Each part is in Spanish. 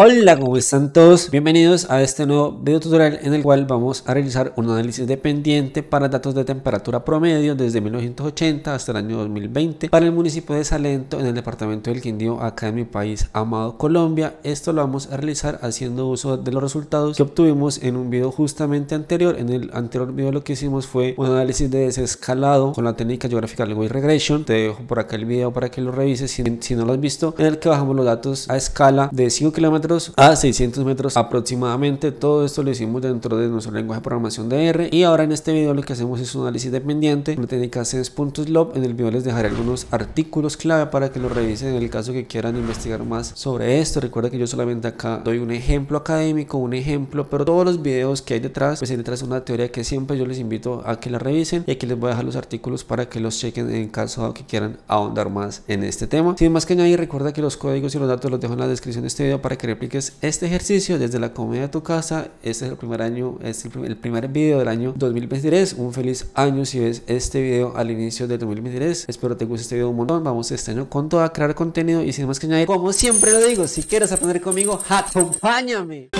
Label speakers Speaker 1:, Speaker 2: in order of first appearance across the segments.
Speaker 1: Hola, ¿cómo están todos? Bienvenidos a este nuevo video tutorial en el cual vamos a realizar un análisis dependiente para datos de temperatura promedio desde 1980 hasta el año 2020 para el municipio de Salento en el departamento del Quindío acá en mi país amado Colombia. Esto lo vamos a realizar haciendo uso de los resultados que obtuvimos en un video justamente anterior. En el anterior video lo que hicimos fue un análisis de desescalado con la técnica geográfica Language Regression. Te dejo por acá el video para que lo revises si, si no lo has visto en el que bajamos los datos a escala de 5 kilómetros a 600 metros aproximadamente. Todo esto lo hicimos dentro de nuestro lenguaje de programación de R. Y ahora en este video lo que hacemos es un análisis dependiente, una técnica sense.slope. En el video les dejaré algunos artículos clave para que lo revisen en el caso que quieran investigar más sobre esto. Recuerda que yo solamente acá doy un ejemplo académico, un ejemplo, pero todos los videos que hay detrás, pues hay detrás una teoría que siempre yo les invito a que la revisen. Y aquí les voy a dejar los artículos para que los chequen en caso que quieran ahondar más en este tema. Sin más que añadir, recuerda que los códigos y los datos los dejo en la descripción de este video para que apliques este ejercicio desde la comida de tu casa. Este es el primer año, es el, primer, vídeo video del año 2023. Un feliz año si ves este video al inicio del 2023. Espero te guste este video un montón. Vamos este año con todo a crear contenido y sin más que añadir, como siempre lo digo, si quieres aprender conmigo, acompáñame.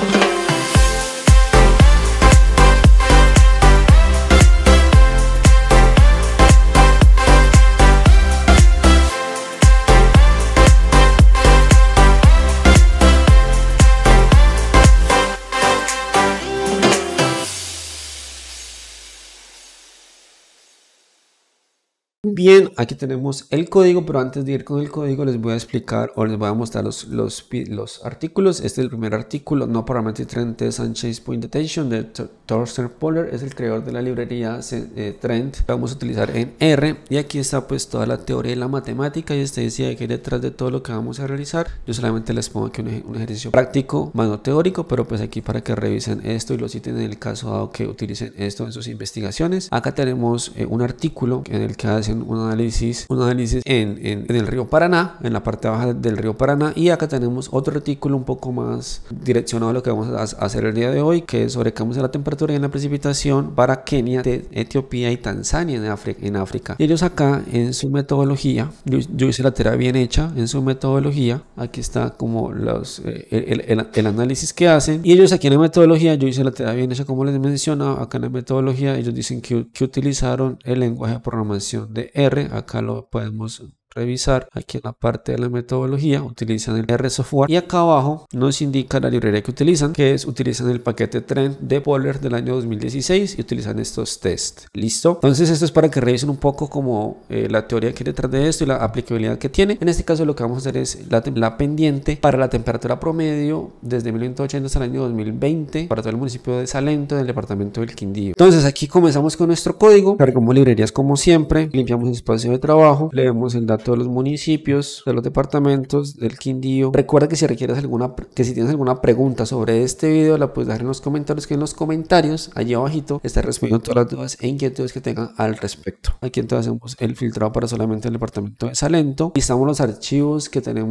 Speaker 1: bien, aquí tenemos el código, pero antes de ir con el código les voy a explicar o les voy a mostrar los, los, artículos. Este es el primer artículo, no parametric trend de Sanchez Point Detention de Thorsten Poller, es el creador de la librería eh, Trend. vamos a utilizar en R y aquí está pues toda la teoría y la matemática y este decía que detrás de todo lo que vamos a realizar, yo solamente les pongo aquí un, ejercicio práctico, más no teórico, pero pues aquí para que revisen esto y lo citen en el caso dado que utilicen esto en sus investigaciones. Acá tenemos eh, un artículo en el que hacen un análisis, un análisis en, en, el río Paraná, en la parte baja del río Paraná. Y acá tenemos otro artículo un poco más direccionado a lo que vamos a hacer el día de hoy, que es sobre cambios de la temperatura y la precipitación para Kenia, Etiopía y Tanzania en, África. En África. Y ellos acá en su metodología, yo, hice la tarea bien hecha en su metodología, aquí está como los, eh, el, el, el, análisis que hacen. Y ellos aquí en la metodología, yo hice la tarea bien hecha como les mencionaba, acá en la metodología ellos dicen que, que utilizaron el lenguaje de programación de R. Acá lo podemos revisar aquí en la parte de la metodología utilizan el R software y acá abajo nos indica la librería que utilizan que es utilizan el paquete trend de Polar del año 2016 y utilizan estos test listo entonces esto es para que revisen un poco como eh, la teoría que hay detrás de esto y la aplicabilidad que tiene en este caso lo que vamos a hacer es la, pendiente para la temperatura promedio desde 1980 hasta el año 2020 para todo el municipio de Salento del departamento del Quindío entonces aquí comenzamos con nuestro código cargamos librerías como siempre limpiamos el espacio de trabajo leemos el dato de los municipios, de los departamentos del Quindío. Recuerda que si requieres alguna, que si tienes alguna pregunta sobre este video, la puedes dejar en los comentarios, que en los comentarios, allí abajito, está respondiendo todas las dudas e inquietudes que tengan al respecto. Aquí entonces hacemos el filtrado para solamente el departamento de Salento. Y estamos los archivos que tenemos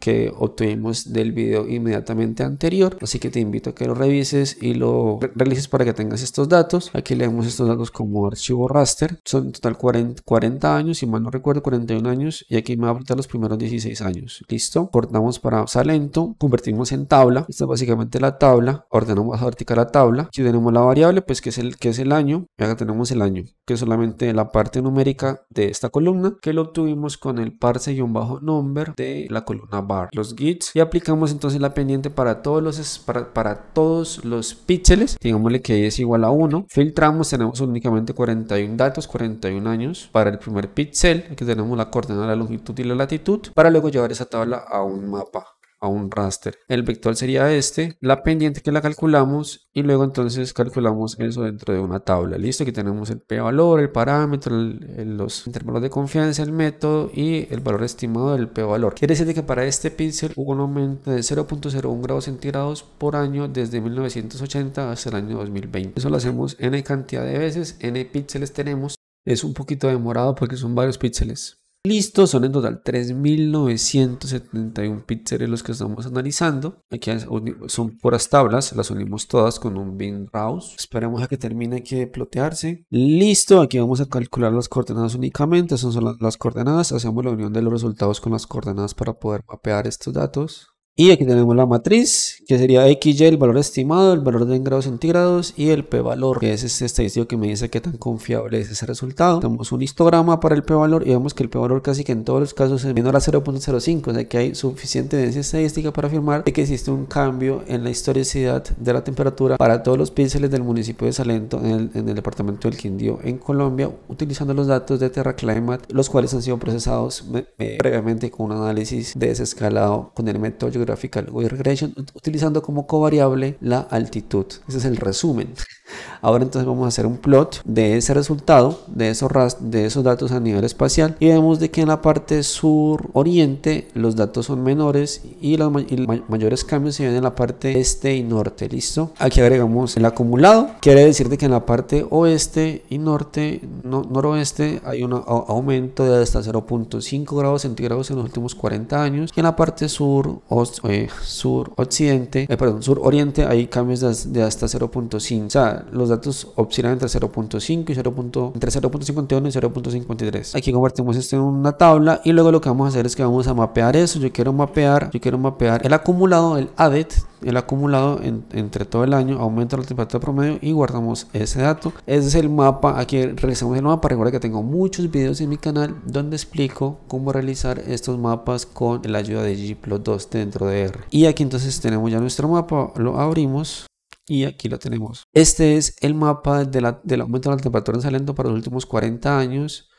Speaker 1: que obtuvimos del video inmediatamente anterior. Así que te invito a que lo revises y lo realices para que tengas estos datos. Aquí leemos estos datos como archivo raster. Son en total 40, 40 años, si mal no recuerdo, 41 años y aquí me va a apretar los primeros 16 años. Listo, cortamos para Salento, convertimos en tabla. Esta es básicamente la tabla. Ordenamos vertical la tabla. si tenemos la variable, pues que es el, que es el año. Y acá tenemos el año, que es solamente la parte numérica de esta columna, que lo obtuvimos con el parse-number y un bajo de la columna bar, los gits. Y aplicamos entonces la pendiente para todos los, para, todos los píxeles. Digámosle que es igual a 1. Filtramos, tenemos únicamente 41 datos, 41 años para el primer píxel. Aquí tenemos la coordenada la longitud y la latitud, para luego llevar esa tabla a un mapa a un raster. El vector sería este, la pendiente que la calculamos y luego entonces calculamos eso dentro de una tabla. Listo, aquí tenemos el p-valor, el parámetro, los intervalos de confianza, el método y el valor estimado del p-valor. Quiere decir que para este píxel hubo un aumento de 0.01 grados centígrados por año desde 1980 hasta el año 2020. Eso lo hacemos n cantidad de veces, n píxeles tenemos. Es un poquito demorado porque son varios píxeles. Listo, son en total 3.971 píxeles los que estamos analizando. Aquí son puras tablas, las unimos todas con un bin rouse. Esperemos a que termine que plotearse. Listo, aquí vamos a calcular las coordenadas únicamente. Esas son las coordenadas. Hacemos la unión de los resultados con las coordenadas para poder mapear estos datos. Y aquí tenemos la matriz que sería XY, el valor estimado, el valor de en grados centígrados y el p-valor, que es este estadístico que me dice qué tan confiable es ese resultado. Tenemos un histograma para el p-valor y vemos que el p-valor casi que en todos los casos es menor a 0.05, o sea que hay suficiente evidencia estadística para afirmar que existe un cambio en la historicidad de la temperatura para todos los píxeles del municipio de Salento en el, departamento del Quindío en Colombia, utilizando los datos de TerraClimate, los cuales han sido procesados eh, previamente con un análisis de desescalado con el método Geographical de Regression, utilizando como covariable la altitud. Ese es el resumen. Ahora entonces vamos a hacer un plot de ese resultado, de esos, de esos datos a nivel espacial y vemos de que en la parte sur-oriente los datos son menores y los mayores cambios se ven en la parte este y norte, ¿listo? Aquí agregamos el acumulado, quiere decir que en la parte oeste y norte, noroeste hay un aumento de hasta 0.5 grados centígrados en los últimos 40 años y en la parte sur, eh, sur occidente eh, perdón, Sur Oriente hay cambios de, hasta 0.5. O sea, los datos oscilan entre 0.5 y 0. entre 0.51 y 0.53. Aquí convertimos esto en una tabla y luego lo que vamos a hacer es que vamos a mapear eso. Yo quiero mapear, yo quiero mapear el acumulado, el ADET el acumulado entre todo el año, aumenta la temperatura promedio y guardamos ese dato. Ese es el mapa, aquí realizamos el mapa, recuerda que tengo muchos vídeos en mi canal donde explico cómo realizar estos mapas con la ayuda de Gplot2 dentro de R. Y aquí entonces tenemos ya nuestro mapa, lo abrimos y aquí lo tenemos. Este es el mapa del aumento de la temperatura en Salento para los últimos 40 años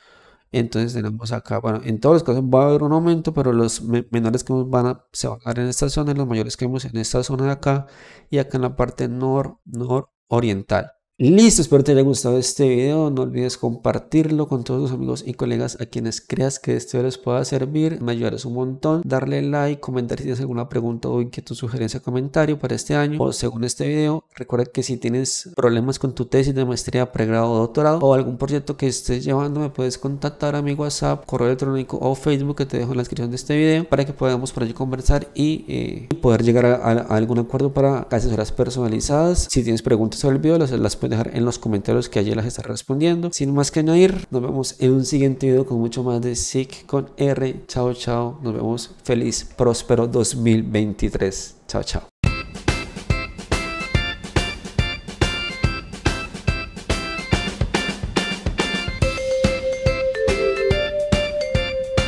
Speaker 1: entonces tenemos acá, bueno, en todos los casos va a haber un aumento, pero los menores que van a, se van a dar en esta zona, y los mayores que vemos en esta zona de acá y acá en la parte nororiental. Listo, espero te haya gustado este video. No olvides compartirlo con todos tus amigos y colegas a quienes creas que este video les pueda servir. Me ayudarás un montón. Darle like, comentar si tienes alguna pregunta o inquietud, sugerencia, comentario para este año o según este video. Recuerda que si tienes problemas con tu tesis de maestría, pregrado o doctorado o algún proyecto que estés llevando, me puedes contactar a mi WhatsApp, correo electrónico o Facebook que te dejo en la descripción de este video para que podamos por allí conversar y eh, poder llegar a, algún acuerdo para asesoras personalizadas. Si tienes preguntas sobre el video, las, las puedes dejar en los comentarios que allí las estaré respondiendo. Sin más que añadir, nos vemos en un siguiente video con mucho más de SIC con R. Chao, chao. Nos vemos. Feliz, próspero 2023. Chao, chao.